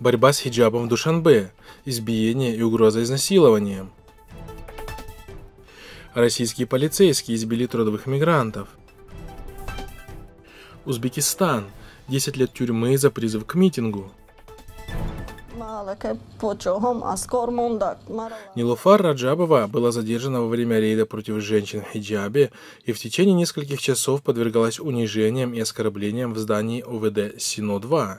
борьба с хиджабом в Душанбе, избиение и угроза изнасилования. Российские полицейские избили трудовых мигрантов. Узбекистан. 10 лет тюрьмы за призыв к митингу. А Нилуфар Раджабова была задержана во время рейда против женщин в хиджабе и в течение нескольких часов подвергалась унижениям и оскорблениям в здании ОВД Сино-2.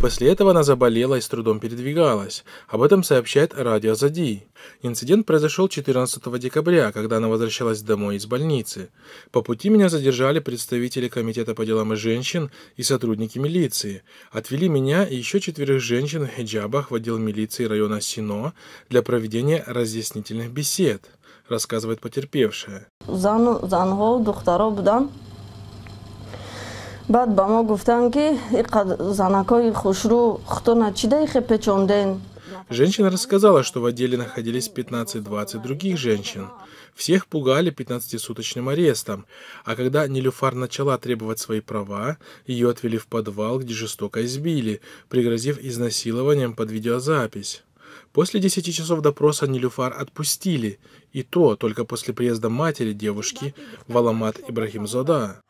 После этого она заболела и с трудом передвигалась. Об этом сообщает радио Зади. Инцидент произошел 14 декабря, когда она возвращалась домой из больницы. По пути меня задержали представители Комитета по делам женщин и сотрудники милиции. Отвели меня и еще четверых женщин в хиджабах в отдел милиции района Сино для проведения разъяснительных бесед, рассказывает потерпевшая баъд ба мо гуфтанд ки занакҳои хушрӯ хутона чида ихе печонден Женщина рассказала, что в отделе находились 15-20 других женщин. Всех пугали 15-суточным арестом, а когда Нелюфар начала требовать свои права, ее отвели в подвал, где жестоко избили, пригрозив изнасилованием под видеозапись. После 10 часов допроса Нелюфар отпустили, и то только после приезда матери девушки Валамат Ибрахим Зода.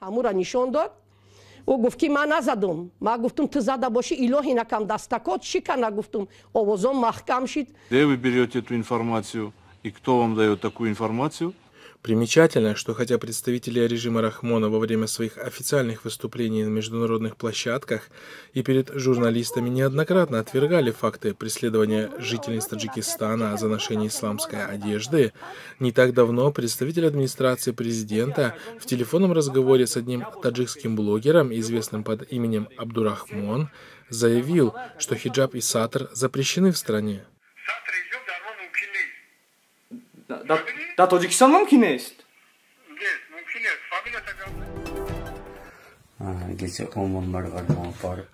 ӯ гуфт ки ман назадум ма гуфтум ту зада бошӣ илоҳи накам дастакот чӣ кана гуфтум овозом маҳкам шид где вы берете эту информацию и кто вам дает такую информацию Примечательно, что хотя представители режима Рахмона во время своих официальных выступлений на международных площадках и перед журналистами неоднократно отвергали факты преследования жителей Таджикистана за ношение исламской одежды, не так давно представитель администрации президента в телефонном разговоре с одним таджикским блогером, известным под именем Абдурахмон, заявил, что хиджаб и сатр запрещены в стране. Da to, že k samom kinest.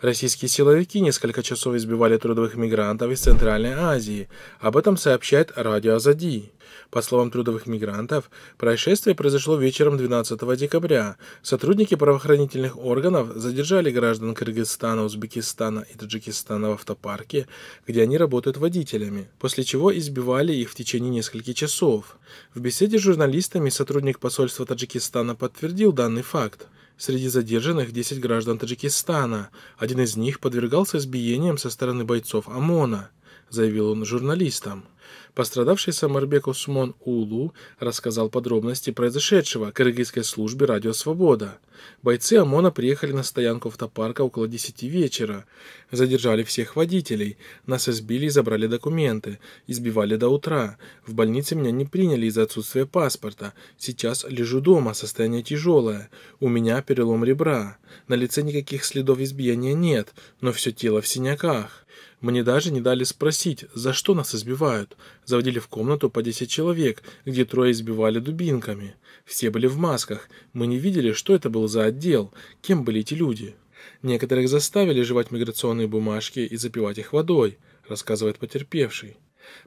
Российские силовики несколько часов избивали трудовых мигрантов из Центральной Азии. Об этом сообщает радио Азади. По словам трудовых мигрантов, происшествие произошло вечером 12 декабря. Сотрудники правоохранительных органов задержали граждан Кыргызстана, Узбекистана и Таджикистана в автопарке, где они работают водителями, после чего избивали их в течение нескольких часов. В беседе с журналистами сотрудник посольства Таджикистана подтвердил данный факт. Среди задержанных 10 граждан Таджикистана. Один из них подвергался избиениям со стороны бойцов ОМОНа, заявил он журналистам. Пострадавший Самарбек Усмон Улу рассказал подробности произошедшего кыргызской службе «Радио Свобода». Бойцы ОМОНа приехали на стоянку автопарка около 10 вечера. Задержали всех водителей. Нас избили и забрали документы. Избивали до утра. В больнице меня не приняли из-за отсутствия паспорта. Сейчас лежу дома, состояние тяжелое. У меня перелом ребра. На лице никаких следов избиения нет, но все тело в синяках. Мне даже не дали спросить, за что нас избивают. Заводили в комнату по 10 человек, где трое избивали дубинками. Все были в масках. Мы не видели, что это было за отдел, кем были эти люди. Некоторых заставили жевать миграционные бумажки и запивать их водой, рассказывает потерпевший.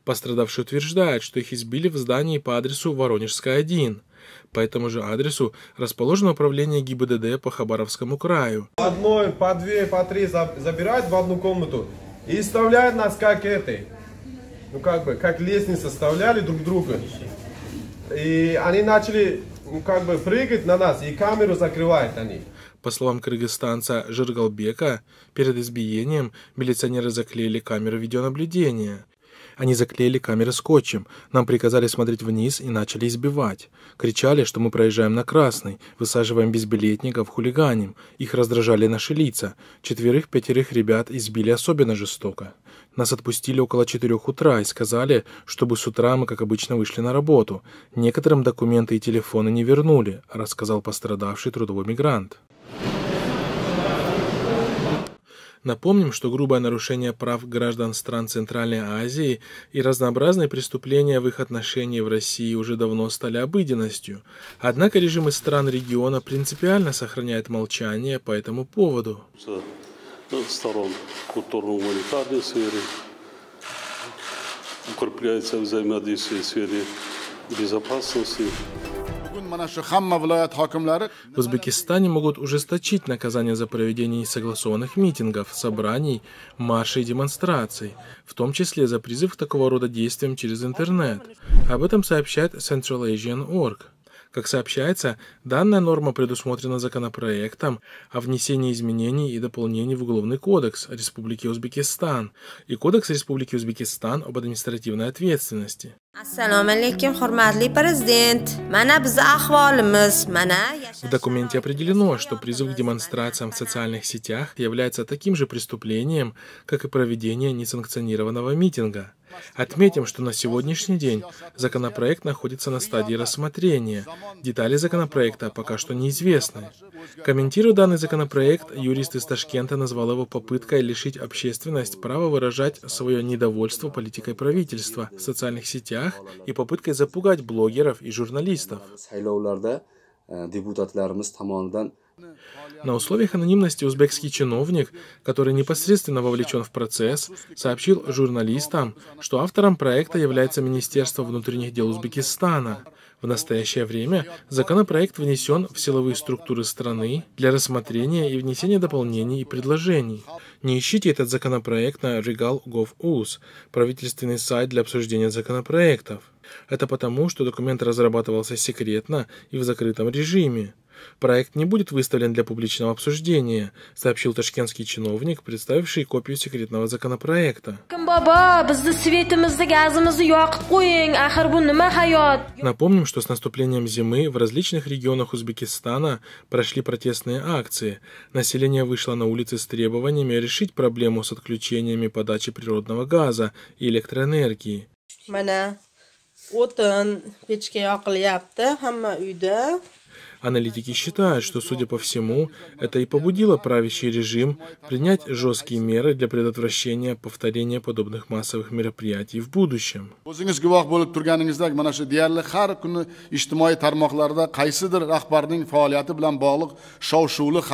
Пострадавший утверждает, что их избили в здании по адресу Воронежская 1. По этому же адресу расположено управление ГИБДД по Хабаровскому краю. Одной, по две, по три забирают в одну комнату и вставляют нас как этой. Ну как бы, как лестницы вставляли друг друга. И они начали ну, как бы прыгают на нас и камеру закрывают они. По словам кыргызстанца Жиргалбека, перед избиением милиционеры заклеили камеры видеонаблюдения они заклеили камеры скотчем. Нам приказали смотреть вниз и начали избивать. Кричали, что мы проезжаем на красный, высаживаем безбилетников, хулиганим. Их раздражали наши лица. Четверых-пятерых ребят избили особенно жестоко. Нас отпустили около четырех утра и сказали, чтобы с утра мы, как обычно, вышли на работу. Некоторым документы и телефоны не вернули, рассказал пострадавший трудовой мигрант. Напомним, что грубое нарушение прав граждан стран Центральной Азии и разнообразные преступления в их отношении в России уже давно стали обыденностью. Однако режимы стран региона принципиально сохраняют молчание по этому поводу. Сторон культурно-гуманитарной сферы укрепляется взаимодействие в сфере безопасности. В Узбекистане могут ужесточить наказание за проведение несогласованных митингов, собраний, маршей и демонстраций, в том числе за призыв к такого рода действиям через интернет. Об этом сообщает Central Asian Org. Как сообщается, данная норма предусмотрена законопроектом о внесении изменений и дополнений в Уголовный кодекс Республики Узбекистан и Кодекс Республики Узбекистан об административной ответственности. В документе определено, что призыв к демонстрациям в социальных сетях является таким же преступлением, как и проведение несанкционированного митинга. Отметим, что на сегодняшний день законопроект находится на стадии рассмотрения. Детали законопроекта пока что неизвестны. Комментируя данный законопроект, юрист из Ташкента назвал его попыткой лишить общественность права выражать свое недовольство политикой правительства в социальных сетях новостях и попыткой запугать блогеров и журналистов. Э, На условиях анонимности узбекский чиновник, который непосредственно вовлечен в процесс, сообщил журналистам, что автором проекта является Министерство внутренних дел Узбекистана. В настоящее время законопроект внесен в силовые структуры страны для рассмотрения и внесения дополнений и предложений. Не ищите этот законопроект на regal.gov.us, правительственный сайт для обсуждения законопроектов. Это потому, что документ разрабатывался секретно и в закрытом режиме. Проект не будет выставлен для публичного обсуждения, сообщил ташкентский чиновник, представивший копию секретного законопроекта. Напомним, что с наступлением зимы в различных регионах Узбекистана прошли протестные акции. Население вышло на улицы с требованиями решить проблему с отключениями подачи природного газа и электроэнергии. mana o'tin pechka yoqilyapti hamma uyda Аналитики считают, что, судя по всему, это и побудило правящий режим принять жесткие меры для предотвращения повторения подобных массовых мероприятий в будущем. qaysidir rahbarning faoliyati bilan bog'liq